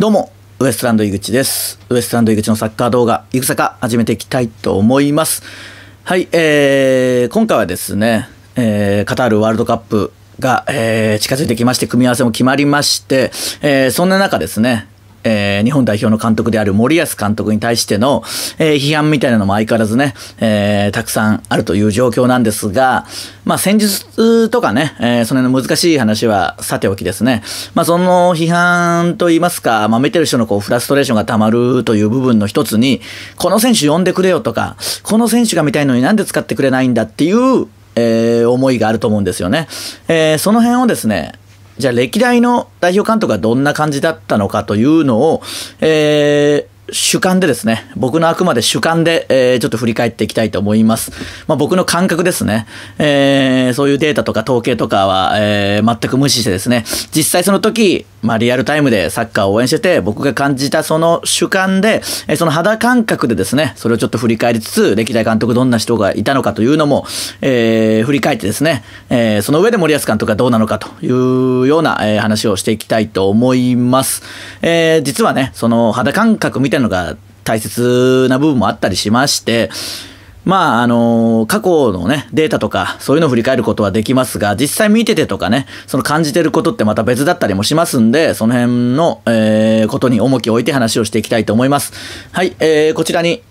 どうも、ウエストランド井口です。ウエストランド井口のサッカー動画、いくさか始めていきたいと思います。はい、えー、今回はですね、えー、カタールワールドカップが、えー、近づいてきまして、組み合わせも決まりまして、えー、そんな中ですね、えー、日本代表の監督である森保監督に対しての、えー、批判みたいなのも相変わらずね、えー、たくさんあるという状況なんですが、まあ、戦術とかね、えー、その辺の難しい話はさておきですね、まあ、その批判といいますか、まあ、見てる人のこうフラストレーションが溜まるという部分の一つに、この選手呼んでくれよとか、この選手が見たいのになんで使ってくれないんだっていう、えー、思いがあると思うんですよね。えー、その辺をですね、じゃあ歴代の代表監督がどんな感じだったのかというのを、え主観でですね、僕のあくまで主観で、えー、ちょっと振り返っていきたいと思います。まあ、僕の感覚ですね、えー、そういうデータとか統計とかは、えー、全く無視してですね、実際その時、まあ、リアルタイムでサッカーを応援してて、僕が感じたその主観で、えその肌感覚でですね、それをちょっと振り返りつつ、歴代監督どんな人がいたのかというのも、え振り返ってですね、えその上で森保監督がどうなのかというような、え話をしていきたいと思います。え実はね、その肌感覚みたいなのが大切な部分もあったりしまして、まあ、あの過去のね、データとか、そういうのを振り返ることはできますが、実際見ててとかね、その感じてることってまた別だったりもしますんで、その辺の、えー、ことに重きを置いて話をしていきたいと思います。はい、えー、こちらに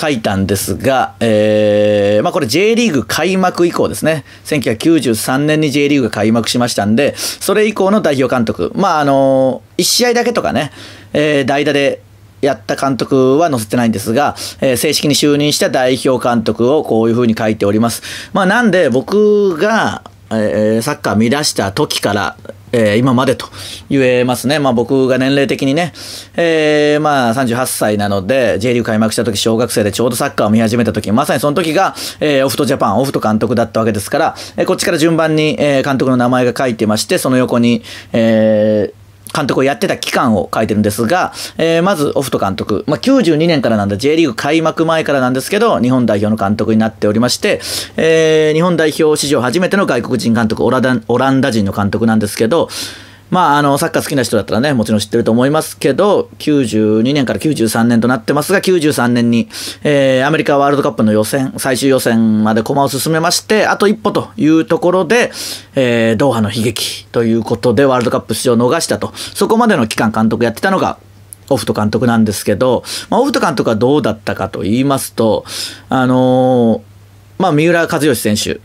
書いたんですが、えー、まあこれ J リーグ開幕以降ですね。1993年に J リーグが開幕しましたんで、それ以降の代表監督。まああの1試合だけとかね、えー、代打でやった監督は載せてないんですが、えー、正式に就任した代表監督をこういうふうに書いております。まあ、なんで僕が、えー、サッカー見出した時から、えー、今までと言えますね。まあ僕が年齢的にね、えー、まあ38歳なので、J リーグ開幕した時小学生でちょうどサッカーを見始めた時、まさにその時が、えー、オフトジャパン、オフト監督だったわけですから、えー、こっちから順番に、えー、監督の名前が書いてまして、その横に、えー、監督をやってた期間を書いてるんですが、えー、まずオフト監督、まあ、92年からなんだ、J リーグ開幕前からなんですけど、日本代表の監督になっておりまして、えー、日本代表史上初めての外国人監督、オラダオランダ人の監督なんですけど、まあ、あの、サッカー好きな人だったらね、もちろん知ってると思いますけど、92年から93年となってますが、93年に、えー、アメリカワールドカップの予選、最終予選まで駒を進めまして、あと一歩というところで、えー、ドーハの悲劇ということで、ワールドカップ出場を逃したと。そこまでの期間監督やってたのが、オフト監督なんですけど、まあ、オフト監督はどうだったかと言いますと、あのー、まあ、三浦知良選手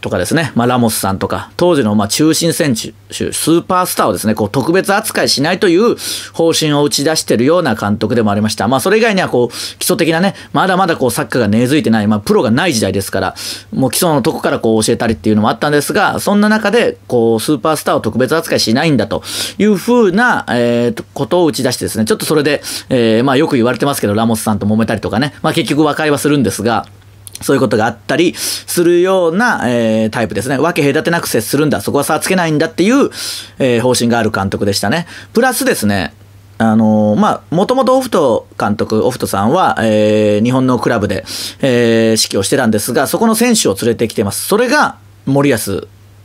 とかですね、まあ、ラモスさんとか、当時のま中心選手、スーパースターをですね、こう特別扱いしないという方針を打ち出してるような監督でもありました。まあ、それ以外にはこう、基礎的なね、まだまだこう、サッカーが根付いてない、まあ、プロがない時代ですから、もう基礎のとこからこう、教えたりっていうのもあったんですが、そんな中で、こう、スーパースターを特別扱いしないんだというふうな、えー、ことを打ち出してですね、ちょっとそれで、えー、まあ、よく言われてますけど、ラモスさんと揉めたりとかね、まあ、結局和解はするんですが、そういうことがあったりするような、えー、タイプですね。分け隔てなく接するんだ。そこは差はつけないんだっていう、えー、方針がある監督でしたね。プラスですね、あのー、まあ、もともとオフト監督、オフトさんは、えー、日本のクラブで、えー、指揮をしてたんですが、そこの選手を連れてきてます。それが森保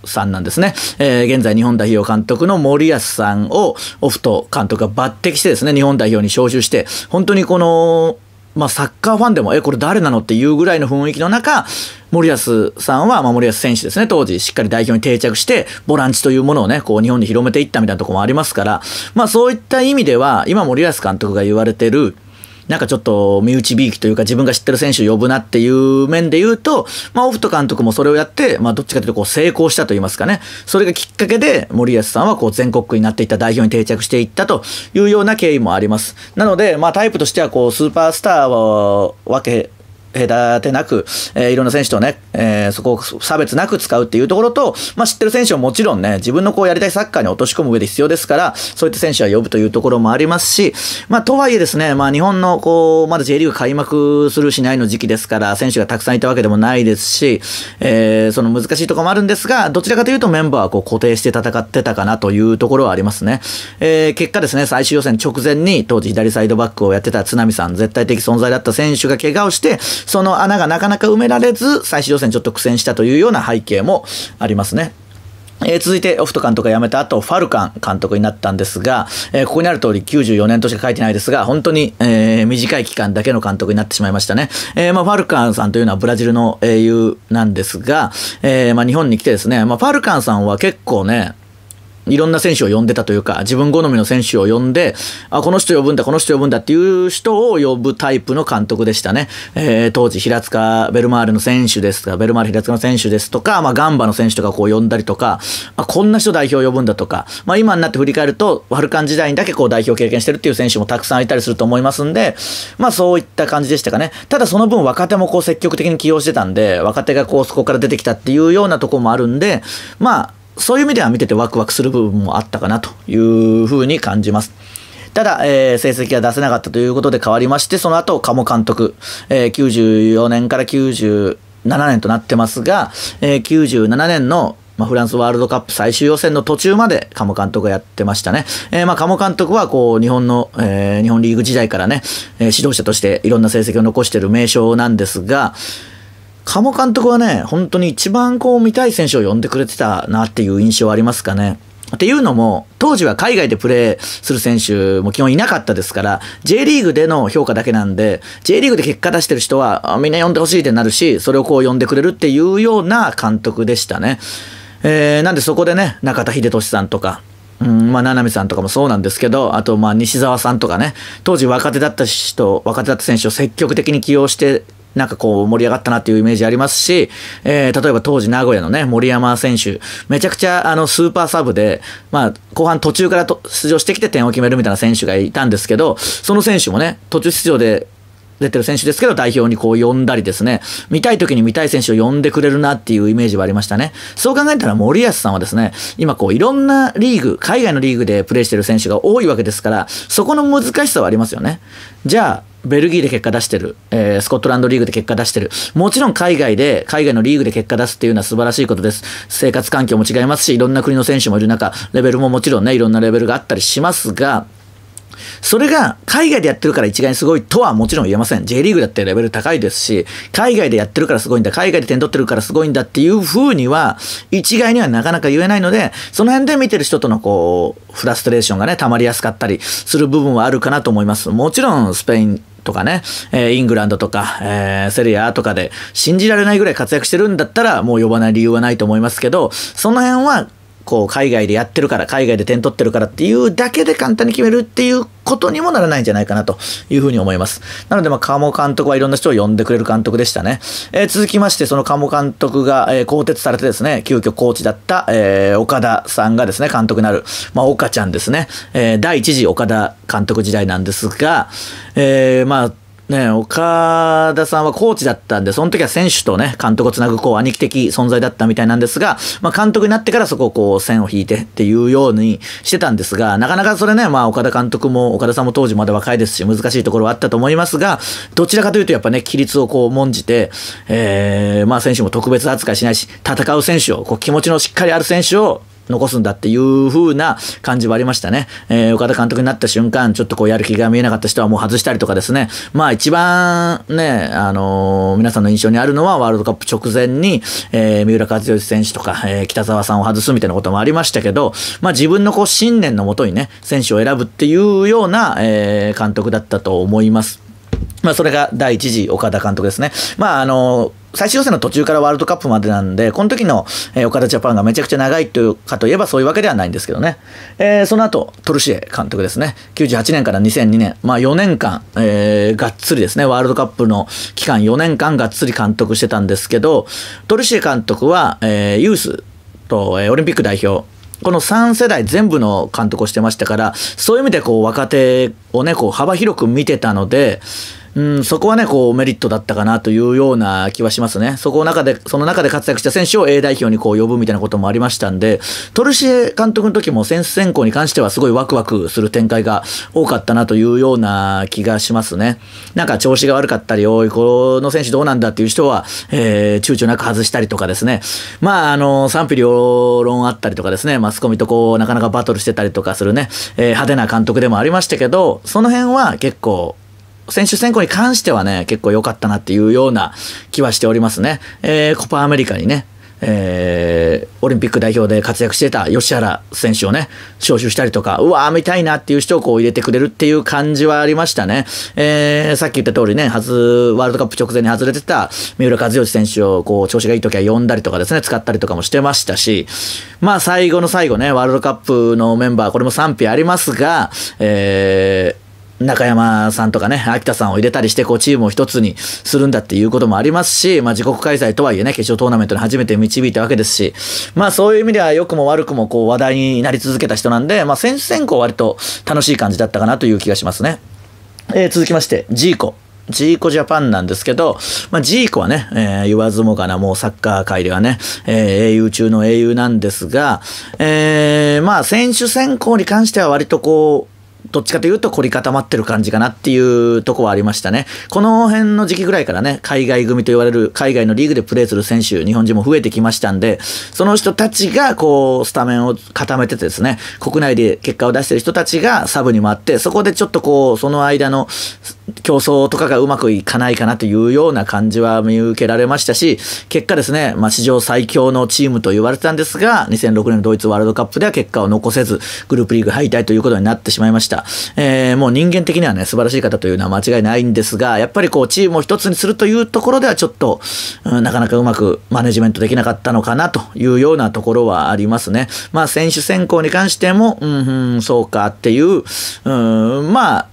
さんなんですね。えー、現在日本代表監督の森保さんをオフト監督が抜擢してですね、日本代表に招集して、本当にこの、まあ、サッカーファンでも、え、これ誰なのっていうぐらいの雰囲気の中、森保さんは、まあ、森保選手ですね、当時、しっかり代表に定着して、ボランチというものをね、こう、日本に広めていったみたいなとこもありますから、まあ、そういった意味では、今森保監督が言われてる、なんかちょっと身内びいきというか自分が知ってる選手を呼ぶなっていう面で言うと、まあ、オフト監督もそれをやって、まあ、どっちかというとこう成功したと言いますかね。それがきっかけで森保さんはこう全国区になっていった代表に定着していったというような経緯もあります。なので、まあ、タイプとしてはこうスーパースターは分け隔てなく、えー、いろんな選手とね、えー、そこを差別なく使うっていうところと、まあ、知ってる選手ももちろんね、自分のこうやりたいサッカーに落とし込む上で必要ですから、そういった選手は呼ぶというところもありますし、まあ、とはいえですね、まあ、日本のこう、まだ J リーグ開幕するしないの時期ですから、選手がたくさんいたわけでもないですし、えー、その難しいところもあるんですが、どちらかというとメンバーはこう固定して戦ってたかなというところはありますね。えー、結果ですね、最終予選直前に当時左サイドバックをやってた津波さん、絶対的存在だった選手が怪我をして、その穴がなかなか埋められず、最終予選ちょっと苦戦したというような背景もありますね。えー、続いて、オフト監督が辞めた後、ファルカン監督になったんですが、えー、ここにある通り94年としか書いてないですが、本当に、えー、短い期間だけの監督になってしまいましたね。えー、まあ、ファルカンさんというのはブラジルの英雄なんですが、えー、まあ、日本に来てですね、まあ、ファルカンさんは結構ね、いろんな選手を呼んでたというか、自分好みの選手を呼んで、あ、この人呼ぶんだ、この人呼ぶんだっていう人を呼ぶタイプの監督でしたね。えー、当時、平塚ベルマールの選手ですとか、ベルマール平塚の選手ですとか、まあ、ガンバの選手とかこう呼んだりとか、あ、こんな人代表呼ぶんだとか、まあ、今になって振り返ると、ワルカン時代にだけこう代表経験してるっていう選手もたくさんいたりすると思いますんで、まあ、そういった感じでしたかね。ただ、その分若手もこう積極的に起用してたんで、若手がこう、そこから出てきたっていうようなとこもあるんで、まあ、そういう意味では見ててワクワクする部分もあったかなというふうに感じます。ただ、えー、成績が出せなかったということで変わりまして、その後、鴨監督、えー、94年から97年となってますが、えー、97年のまあ、フランスワールドカップ最終予選の途中まで鴨監督がやってましたね。えー、まあ鴨監督はこう日本の、えー、日本リーグ時代からね、えー、指導者としていろんな成績を残している名将なんですが、鴨監督はね、本当に一番こう見たい選手を呼んでくれてたなっていう印象はありますかね。っていうのも、当時は海外でプレーする選手も基本いなかったですから、J リーグでの評価だけなんで、J リーグで結果出してる人は、みんな呼んでほしいってなるし、それをこう呼んでくれるっていうような監督でしたね。えー、なんでそこでね、中田英寿さんとか、うん、まあ、七海さんとかもそうなんですけど、あと、まあ、西澤さんとかね、当時若手だった人、若手だった選手を積極的に起用してなんかこう盛り上がったなっていうイメージありますし、えー、例えば当時名古屋のね、森山選手、めちゃくちゃあのスーパーサブで、まあ後半途中から出場してきて点を決めるみたいな選手がいたんですけど、その選手もね、途中出場で出てる選手ですけど、代表にこう呼んだりですね、見たい時に見たい選手を呼んでくれるなっていうイメージはありましたね。そう考えたら森保さんはですね、今こういろんなリーグ、海外のリーグでプレーしてる選手が多いわけですから、そこの難しさはありますよね。じゃあ、ベルギーで結果出してる、えー、スコットランドリーグで結果出してる。もちろん海外で、海外のリーグで結果出すっていうのは素晴らしいことです。生活環境も違いますし、いろんな国の選手もいる中、レベルももちろんね、いろんなレベルがあったりしますが、それが海外でやってるから一概にすごいとはもちろん言えません。J リーグだってレベル高いですし、海外でやってるからすごいんだ、海外で点取ってるからすごいんだっていう風には、一概にはなかなか言えないので、その辺で見てる人とのこう、フラストレーションがね、溜まりやすかったりする部分はあるかなと思います。もちろんスペインとかね、えイングランドとか、えセリアとかで信じられないぐらい活躍してるんだったらもう呼ばない理由はないと思いますけど、その辺はこう海外でやってるから海外で点取ってるからっていうだけで簡単に決めるっていうことにもならないんじゃないかなというふうに思います。なので、まあ、鴨監督はいろんな人を呼んでくれる監督でしたね。えー、続きまして、その鴨監督が、えー、更迭されてですね、急遽コーチだった、えー、岡田さんがですね、監督になる、まあ、岡ちゃんですね、えー、第1次岡田監督時代なんですが、えー、まあ、ね、岡田さんはコーチだったんで、その時は選手とね、監督をつなぐこう兄貴的存在だったみたいなんですが、まあ、監督になってからそこをこう線を引いてっていうようにしてたんですが、なかなかそれね、まあ、岡田監督も岡田さんも当時まだ若いですし、難しいところはあったと思いますが、どちらかというとやっぱね、規律をこう重んじて、えー、まあ、選手も特別扱いしないし、戦う選手を、こう気持ちのしっかりある選手を残すんだっていう風な感じはありましたね。えー、岡田監督になった瞬間、ちょっとこうやる気が見えなかった人はもう外したりとかですね。まあ一番ね、あのー、皆さんの印象にあるのはワールドカップ直前に、えー、三浦和義選手とか、え北沢さんを外すみたいなこともありましたけど、まあ自分のこう信念のもとにね、選手を選ぶっていうような、え監督だったと思います。まあ、それが第1次岡田監督ですね。まあ、あの、最終予選の途中からワールドカップまでなんで、この時の、えー、岡田ジャパンがめちゃくちゃ長いというかといえばそういうわけではないんですけどね。えー、その後、トルシエ監督ですね。98年から2002年、まあ4年間、えー、がっつりですね、ワールドカップの期間4年間がっつり監督してたんですけど、トルシエ監督は、えー、ユースと、えー、オリンピック代表、この3世代全部の監督をしてましたから、そういう意味でこう若手をね、こう幅広く見てたので、うん、そこはね、こう、メリットだったかなというような気はしますね。そこの中で、その中で活躍した選手を A 代表にこう呼ぶみたいなこともありましたんで、トルシエ監督の時も選手選考に関してはすごいワクワクする展開が多かったなというような気がしますね。なんか調子が悪かったり、おい、この選手どうなんだっていう人は、えー、躊躇なく外したりとかですね。まあ、あの、賛否両論あったりとかですね、マスコミとこう、なかなかバトルしてたりとかするね、えー、派手な監督でもありましたけど、その辺は結構、選手選考に関してはね、結構良かったなっていうような気はしておりますね。えー、コパアメリカにね、えー、オリンピック代表で活躍してた吉原選手をね、招集したりとか、うわー、見たいなっていう人をこう入れてくれるっていう感じはありましたね。えー、さっき言った通りね、初、ワールドカップ直前に外れてた三浦和義選手をこう、調子がいい時は呼んだりとかですね、使ったりとかもしてましたし、まあ最後の最後ね、ワールドカップのメンバー、これも賛否ありますが、えー、中山さんとかね、秋田さんを入れたりして、こう、チームを一つにするんだっていうこともありますし、まあ、自国開催とはいえね、決勝トーナメントに初めて導いたわけですし、まあ、そういう意味では、良くも悪くも、こう、話題になり続けた人なんで、まあ、選手選考割と楽しい感じだったかなという気がしますね。えー、続きまして、ジーコ。ジーコジャパンなんですけど、まあ、ジーコはね、えー、言わずもがな、もうサッカー界ではね、えー、英雄中の英雄なんですが、えー、まあ、選手選考に関しては割とこう、どっちかというと凝り固まってる感じかなっていうとこはありましたね。この辺の時期ぐらいからね、海外組と言われる、海外のリーグでプレーする選手、日本人も増えてきましたんで、その人たちがこう、スタメンを固めててですね、国内で結果を出してる人たちがサブに回って、そこでちょっとこう、その間の、競争とかがうまくいかないかなというような感じは見受けられましたし、結果ですね、まあ、史上最強のチームと言われてたんですが、2006年のドイツワールドカップでは結果を残せず、グループリーグ敗退ということになってしまいました。えー、もう人間的にはね、素晴らしい方というのは間違いないんですが、やっぱりこう、チームを一つにするというところではちょっと、うん、なかなかうまくマネジメントできなかったのかなというようなところはありますね。まあ、選手選考に関しても、うん、うん、そうかっていう、うん、まあ、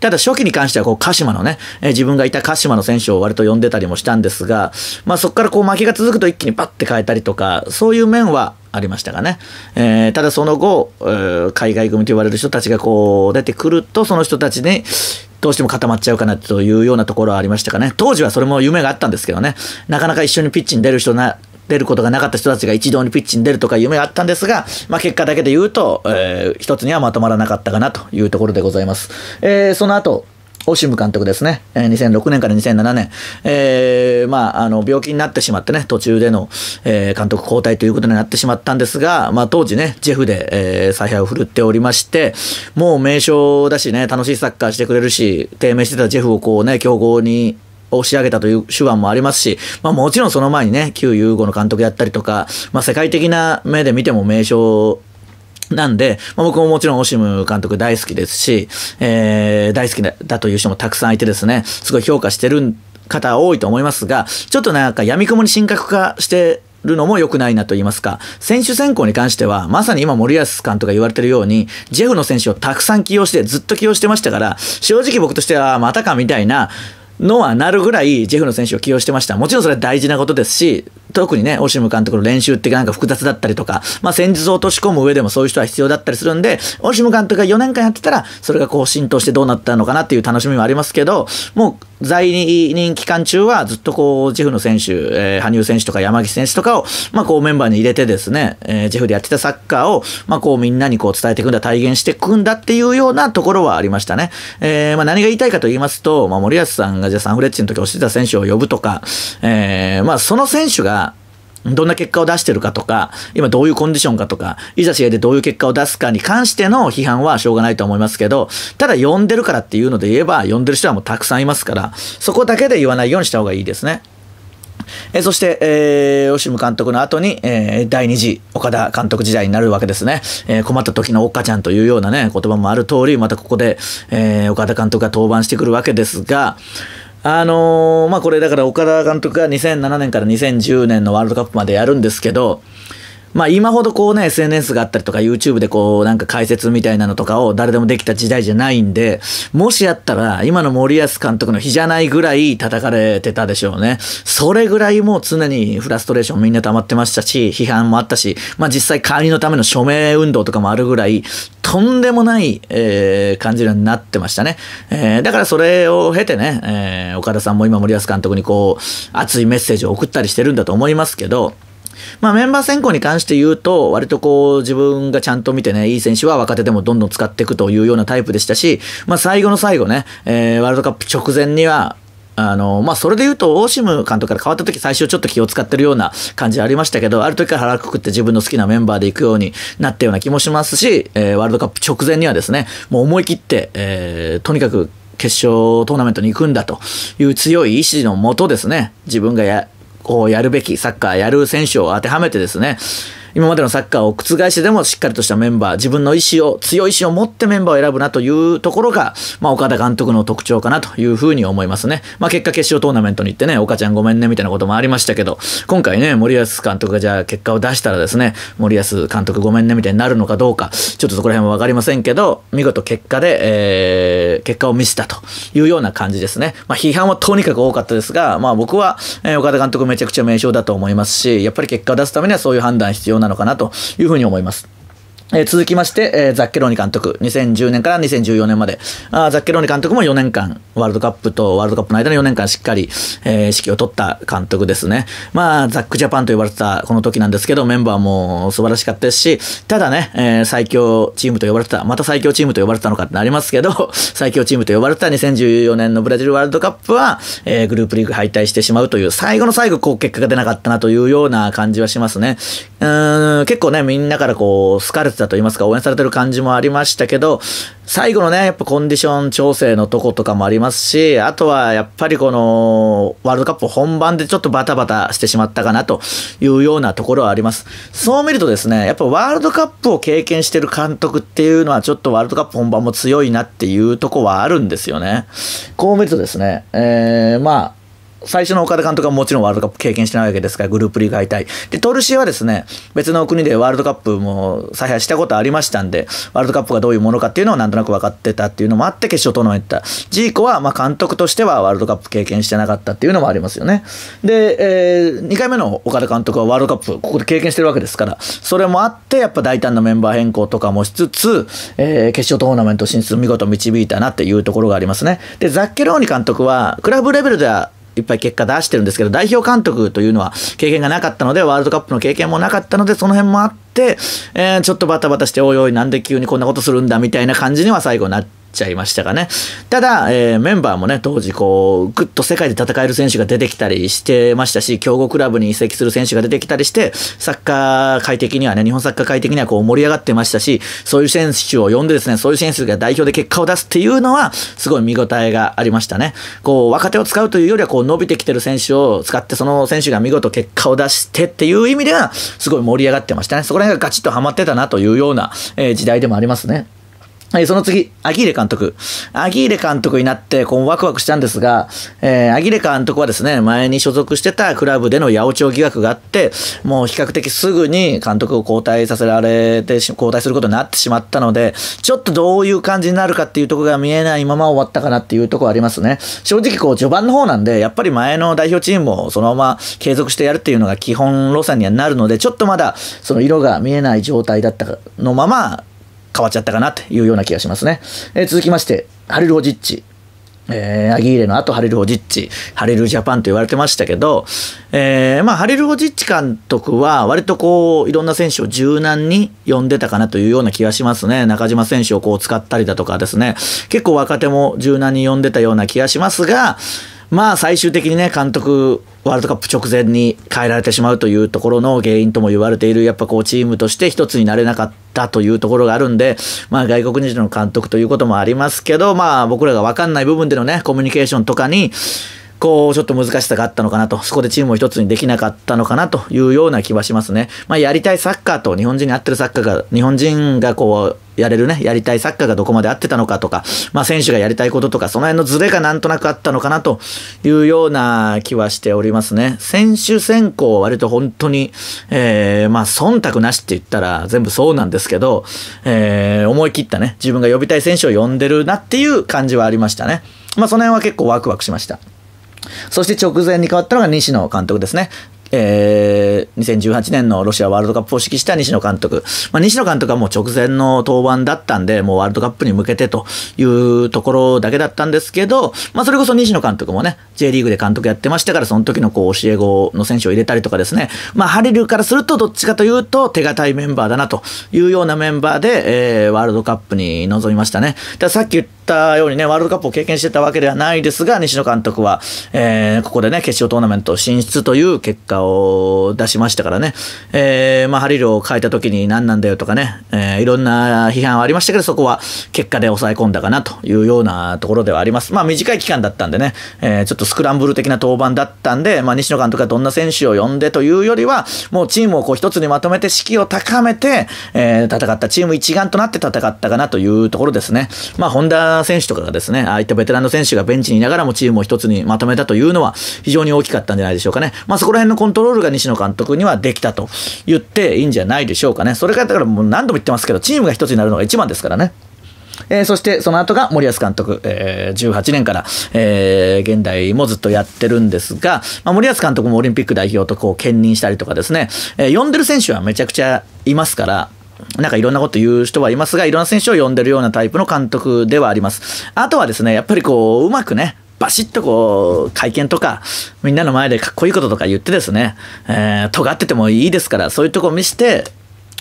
ただ初期に関してはこう鹿島のね、え自分がいた鹿島の選手を割と呼んでたりもしたんですが、まあ、そこからこう負けが続くと一気にパッて変えたりとかそういう面はありましたがね、えー、ただその後、えー、海外組と言われる人たちがこう出てくるとその人たちにどうしても固まっちゃうかなというようなところはありましたかね当時はそれも夢があったんですけどねなかなか一緒にピッチに出る人な出ることがなかった人たちが一堂にピッチに出るとか夢があったんですが、まあ、結果だけで言うと、えー、一つにはまとまらなかったかなというところでございます。えー、その後、オシム監督ですね。2006年から2007年、えー、まあ、あの、病気になってしまってね、途中での、えー、監督交代ということになってしまったんですが、まあ、当時ね、ジェフで、えー、采配を振るっておりまして、もう名将だしね、楽しいサッカーしてくれるし、低迷してたジェフをこうね、強豪に押し上げたという手腕もありますし、まあもちろんその前にね、旧ユーゴの監督やったりとか、まあ世界的な目で見ても名称なんで、まあ、僕ももちろんオシム監督大好きですし、えー、大好きだだという人もたくさんいてですね、すごい評価してる方多いと思いますが、ちょっとなんか闇雲に神格化してるのも良くないなと言いますか、選手選考に関しては、まさに今森保監督が言われてるように、ジェフの選手をたくさん起用して、ずっと起用してましたから、正直僕としては、またかみたいな、のはなるぐらいジェフの選手を起用してました。もちろんそれは大事なことですし、特にね、オシム監督の練習ってなんか複雑だったりとか、まあ、戦術を落とし込む上でもそういう人は必要だったりするんで、オシム監督が4年間やってたら、それがこう浸透してどうなったのかなっていう楽しみもありますけど、もう在任期間中はずっとこう、ジェフの選手、えー、羽生選手とか山岸選手とかを、まあ、こうメンバーに入れてですね、えー、ジェフでやってたサッカーを、まあ、こうみんなにこう伝えていくんだ、体現していくんだっていうようなところはありましたね。えー、まあ、何が言いたいかと言いますと、まあ、森保さんがじゃあサンフレッチェの時押してた選手を呼ぶとか、えー、まあ、その選手が、どんな結果を出してるかとか、今どういうコンディションかとか、いざ試合でどういう結果を出すかに関しての批判はしょうがないと思いますけど、ただ呼んでるからっていうので言えば、呼んでる人はもうたくさんいますから、そこだけで言わないようにした方がいいですね。えそして、えー、吉ム監督の後に、えー、第2次岡田監督時代になるわけですね、えー、困った時の岡ちゃんというようなね言葉もある通りまたここで、えー、岡田監督が登板してくるわけですがあのー、まあこれだから岡田監督が2007年から2010年のワールドカップまでやるんですけど、まあ今ほどこうね、SNS があったりとか YouTube でこうなんか解説みたいなのとかを誰でもできた時代じゃないんで、もしやったら今の森保監督の日じゃないぐらい叩かれてたでしょうね。それぐらいもう常にフラストレーションみんな溜まってましたし、批判もあったし、まあ実際管理のための署名運動とかもあるぐらい、とんでもない、えー、感じになってましたね。えー、だからそれを経てね、えー、岡田さんも今森保監督にこう、熱いメッセージを送ったりしてるんだと思いますけど、まあ、メンバー選考に関して言うと、割とこう、自分がちゃんと見てね、いい選手は若手でもどんどん使っていくというようなタイプでしたし、まあ、最後の最後ね、えー、ワールドカップ直前には、あの、まあ、それで言うと、オーシム監督から変わった時、最初ちょっと気を使ってるような感じありましたけど、ある時から腹くくって自分の好きなメンバーで行くようになったような気もしますし、えー、ワールドカップ直前にはですね、もう思い切って、えー、とにかく決勝トーナメントに行くんだという強い意志のもとですね、自分がやをやるべき、サッカーやる選手を当てはめてですね、今までのサッカーを覆してでもしっかりとしたメンバー、自分の意思を、強い意思を持ってメンバーを選ぶなというところが、まあ、岡田監督の特徴かなというふうに思いますね。まあ、結果決勝トーナメントに行ってね、岡ちゃんごめんねみたいなこともありましたけど、今回ね、森保監督がじゃあ結果を出したらですね、森保監督ごめんねみたいになるのかどうか、ちょっとそこら辺はわかりませんけど、見事結果で、えー、結果を見せたというような感じですね。まあ、批判はとにかく多かったですが、まあ、僕は、えー、岡田監督めちゃくちゃ名称だと思いますし、やっぱり結果を出すためにはそういう判断必要なのかなというふうに思います。え続きまして、えザッケローニ監督、2010年から2014年まであ、ザッケローニ監督も4年間、ワールドカップとワールドカップの間の4年間しっかり、えー、指揮を取った監督ですね。まあ、ザックジャパンと呼ばれてたこの時なんですけど、メンバーも素晴らしかったですし、ただね、えー、最強チームと呼ばれてた、また最強チームと呼ばれてたのかってなりますけど、最強チームと呼ばれてた2014年のブラジルワールドカップは、えー、グループリーグ敗退してしまうという、最後の最後、こう、結果が出なかったなというような感じはしますね。うん、結構ね、みんなからこう、好かれてたたと言いますか、応援されてる感じもありましたけど、最後のね、やっぱコンディション調整のとことかもありますし、あとはやっぱりこの、ワールドカップ本番でちょっとバタバタしてしまったかなというようなところはあります。そう見るとですね、やっぱワールドカップを経験してる監督っていうのはちょっとワールドカップ本番も強いなっていうとこはあるんですよね。こう見るとですね、えー、まあ、最初の岡田監督はもちろんワールドカップ経験してないわけですから、グループリーグ敗退。で、トルシエはですね、別の国でワールドカップも采配したことありましたんで、ワールドカップがどういうものかっていうのをなんとなく分かってたっていうのもあって決勝トーナメントジーコは、ま監督としてはワールドカップ経験してなかったっていうのもありますよね。で、えー、2回目の岡田監督はワールドカップ、ここで経験してるわけですから、それもあって、やっぱ大胆なメンバー変更とかもしつつ、えー、決勝トーナメント進出見事導いたなっていうところがありますね。で、ザッケローニ監督は、クラブレベルではいっぱい結果出してるんですけど、代表監督というのは経験がなかったので、ワールドカップの経験もなかったので、その辺もあって、えー、ちょっとバタバタして、おいおい、なんで急にこんなことするんだみたいな感じには最後なって、ちゃいましたがね。ただ、えー、メンバーもね、当時こう、ぐっと世界で戦える選手が出てきたりしてましたし、強豪クラブに移籍する選手が出てきたりして、サッカー界的にはね、日本サッカー界的にはこう盛り上がってましたし、そういう選手を呼んでですね、そういう選手が代表で結果を出すっていうのは、すごい見応えがありましたね。こう、若手を使うというよりは、こう、伸びてきてる選手を使って、その選手が見事結果を出してっていう意味では、すごい盛り上がってましたね。そこら辺がガチッとハマってたなというような、えー、時代でもありますね。はい、その次、アギーレ監督。アギーレ監督になって、こう、ワクワクしたんですが、えー、アギーレ監督はですね、前に所属してたクラブでの八百長疑惑があって、もう比較的すぐに監督を交代させられて、交代することになってしまったので、ちょっとどういう感じになるかっていうとこが見えないまま終わったかなっていうとこありますね。正直、こう、序盤の方なんで、やっぱり前の代表チームをそのまま継続してやるっていうのが基本路線にはなるので、ちょっとまだ、その色が見えない状態だったのまま、変わっちゃったかなというような気がしますね。えー、続きまして、ハリル・オジッチ。えー、アギーレの後ハリル・オジッチ、ハレル・ジャパンと言われてましたけど、えー、まあ、ハリル・オジッチ監督は、割とこう、いろんな選手を柔軟に呼んでたかなというような気がしますね。中島選手をこう使ったりだとかですね、結構若手も柔軟に呼んでたような気がしますが、まあ最終的にね、監督、ワールドカップ直前に変えられてしまうというところの原因とも言われている、やっぱこうチームとして一つになれなかったというところがあるんで、まあ外国人の監督ということもありますけど、まあ僕らがわかんない部分でのね、コミュニケーションとかに、こう、ちょっと難しさがあったのかなと、そこでチームを一つにできなかったのかなというような気はしますね。まあ、やりたいサッカーと、日本人に合ってるサッカーが、日本人がこう、やれるね、やりたいサッカーがどこまで合ってたのかとか、まあ選手がやりたいこととか、その辺のズレがなんとなくあったのかなというような気はしておりますね。選手選考は割と本当に、えー、まあ忖度なしって言ったら全部そうなんですけど、えー、思い切ったね、自分が呼びたい選手を呼んでるなっていう感じはありましたね。まあその辺は結構ワクワクしました。そして直前に変わったのが西野監督ですね。えー2018年のロシアワールドカップを指揮した西野監督、まあ、西野監督はもう直前の登板だったんで、もうワールドカップに向けてというところだけだったんですけど、まあ、それこそ西野監督もね、J リーグで監督やってましたから、その時のこう教え子の選手を入れたりとかですね、まあ、ハリルからするとどっちかというと手堅いメンバーだなというようなメンバーで、えー、ワールドカップに臨みましたね。たださっき言ったようにね、ワールドカップを経験してたわけではないですが、西野監督は、えー、ここでね、決勝トーナメント進出という結果を出ししましたからね、えー、まあ、ハリルを変えた時に何なんだよとかね、えー、いろんな批判はありましたけど、そこは結果で抑え込んだかなというようなところではあります。まあ、短い期間だったんでね、えー、ちょっとスクランブル的な登板だったんで、まあ、西野監督がどんな選手を呼んでというよりは、もうチームをこう一つにまとめて士気を高めて、え戦った、チーム一丸となって戦ったかなというところですね。まあ、本田選手とかがですね、ああいったベテランの選手がベンチにいながらもチームを一つにまとめたというのは非常に大きかったんじゃないでしょうかね。まあ、そこら辺のコントロールが西野監督督にはできたと言っていいんじゃないでしょうかね。それからだからもう何度も言ってますけど、チームが一つになるのが一番ですからね。えー、そしてその後が森保監督、えー、18年から、えー、現代もずっとやってるんですが、まあ、森保監督もオリンピック代表とこう兼任したりとかですね、えー、呼んでる選手はめちゃくちゃいますから、なんかいろんなこと言う人はいますが、いろんな選手を呼んでるようなタイプの監督ではあります。あとはですね、やっぱりこう、うまくね、バシッとこう、会見とか、みんなの前でかっこいいこととか言ってですね、えー、尖っててもいいですから、そういうとこ見せて、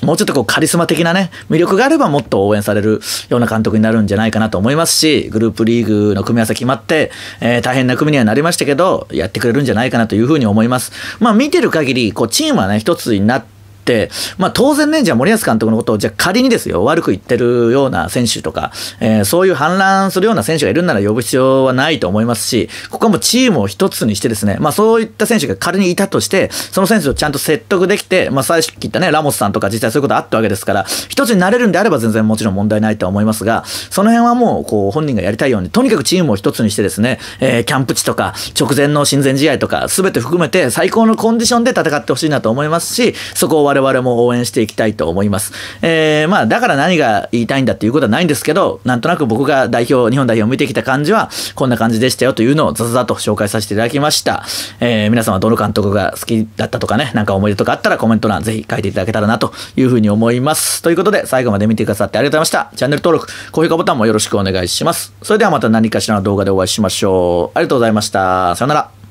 もうちょっとこうカリスマ的なね、魅力があればもっと応援されるような監督になるんじゃないかなと思いますし、グループリーグの組み合わせ決まって、えー、大変な組にはなりましたけど、やってくれるんじゃないかなというふうに思います。まあ見てる限り、こうチームはね、一つになって、、まあ、当然ね、じゃあ森保監督のことを、じゃあ仮にですよ、悪く言ってるような選手とか、えー、そういう反乱するような選手がいるんなら呼ぶ必要はないと思いますし、ここはもうチームを一つにしてですね、まあ、そういった選手が仮にいたとして、その選手をちゃんと説得できて、まあ、最初聞いったね、ラモスさんとか実際そういうことあったわけですから、一つになれるんであれば全然もちろん問題ないとは思いますが、その辺はもう、こう、本人がやりたいように、とにかくチームを一つにしてですね、えー、キャンプ地とか、直前の親善試合とか、すべて含めて最高のコンディションで戦ってほしいなと思いますし、そこを我々も応援していきたいと思います。えー、まあ、だから何が言いたいんだっていうことはないんですけど、なんとなく僕が代表、日本代表を見てきた感じは、こんな感じでしたよというのをザザザと紹介させていただきました。えー、皆様どの監督が好きだったとかね、なんか思い出とかあったらコメント欄ぜひ書いていただけたらなというふうに思います。ということで、最後まで見てくださってありがとうございました。チャンネル登録、高評価ボタンもよろしくお願いします。それではまた何かしらの動画でお会いしましょう。ありがとうございました。さよなら。